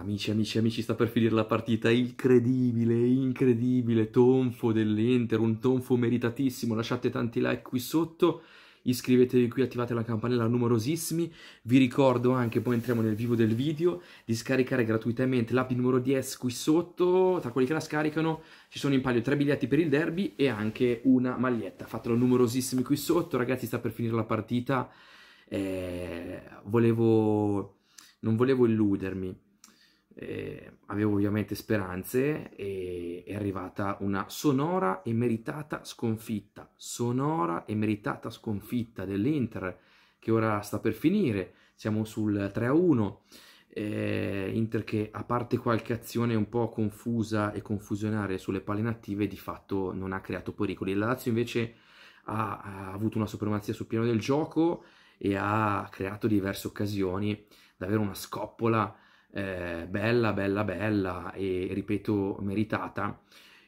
Amici, amici, amici, sta per finire la partita, incredibile, incredibile, tonfo dell'Inter, un tonfo meritatissimo, lasciate tanti like qui sotto, iscrivetevi qui, attivate la campanella numerosissimi, vi ricordo anche, poi entriamo nel vivo del video, di scaricare gratuitamente l'app di numero 10 qui sotto, tra quelli che la scaricano ci sono in palio tre biglietti per il derby e anche una maglietta, fatelo numerosissimi qui sotto, ragazzi sta per finire la partita, eh, volevo... non volevo illudermi eh, avevo ovviamente speranze e è arrivata una sonora e meritata sconfitta, sonora e meritata sconfitta dell'Inter che ora sta per finire, siamo sul 3-1, eh, Inter che a parte qualche azione un po' confusa e confusionaria sulle palle attive di fatto non ha creato pericoli, la Lazio invece ha, ha avuto una supremazia sul piano del gioco e ha creato diverse occasioni, davvero una scoppola eh, bella, bella, bella e ripeto meritata.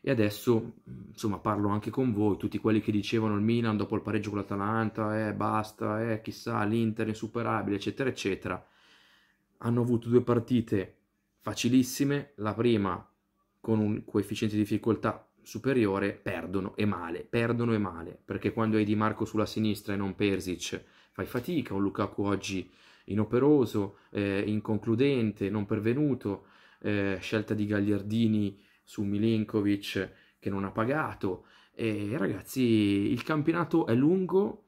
E adesso, insomma, parlo anche con voi, tutti quelli che dicevano il Milan dopo il pareggio con l'Atalanta, eh, basta, eh, chissà, l'Inter è insuperabile, eccetera, eccetera. Hanno avuto due partite facilissime, la prima con un coefficiente di difficoltà superiore, perdono e male, perdono e male, perché quando hai Di Marco sulla sinistra e non Persic fai fatica, un Lukaku oggi inoperoso, eh, inconcludente, non pervenuto, eh, scelta di Gagliardini su Milinkovic che non ha pagato. E ragazzi, il campionato è lungo,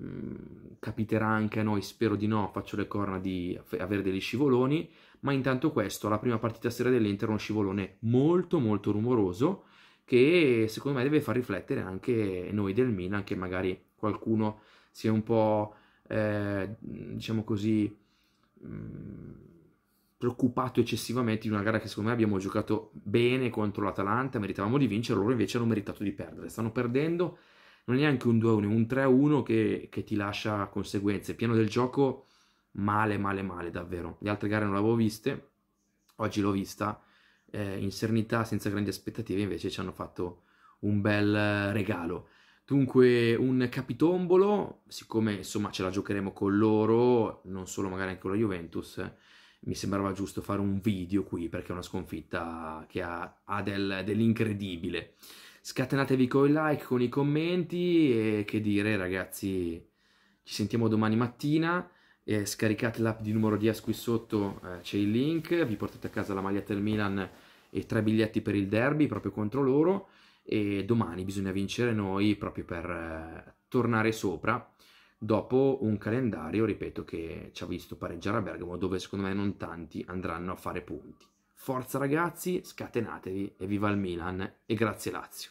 mm, capiterà anche a noi, spero di no, faccio le corna di avere degli scivoloni, ma intanto questo, la prima partita sera dell'Inter, uno scivolone molto molto rumoroso, che secondo me deve far riflettere anche noi del Milan, che magari qualcuno si è un po' eh, diciamo così, mm, preoccupato eccessivamente di una gara che secondo me abbiamo giocato bene contro l'Atalanta, meritavamo di vincere, loro invece hanno meritato di perdere. Stanno perdendo, non è neanche un 2-1, è un 3-1 che, che, ti lascia conseguenze. Piano del gioco male, male, male, davvero. Le altre gare non le avevo viste, oggi l'ho vista, eh, in serenità, senza grandi aspettative, invece ci hanno fatto un bel eh, regalo. Dunque, un capitombolo, siccome insomma ce la giocheremo con loro, non solo magari anche con la Juventus, mi sembrava giusto fare un video qui perché è una sconfitta che ha, ha del, dell'incredibile. Scatenatevi con i like, con i commenti e che dire ragazzi, ci sentiamo domani mattina. Eh, scaricate l'app di numero 10 qui sotto, eh, c'è il link, vi portate a casa la maglietta del Milan e tre biglietti per il derby proprio contro loro e domani bisogna vincere noi proprio per eh, tornare sopra dopo un calendario, ripeto, che ci ha visto pareggiare a Bergamo dove secondo me non tanti andranno a fare punti. Forza ragazzi, scatenatevi e viva il Milan e grazie Lazio.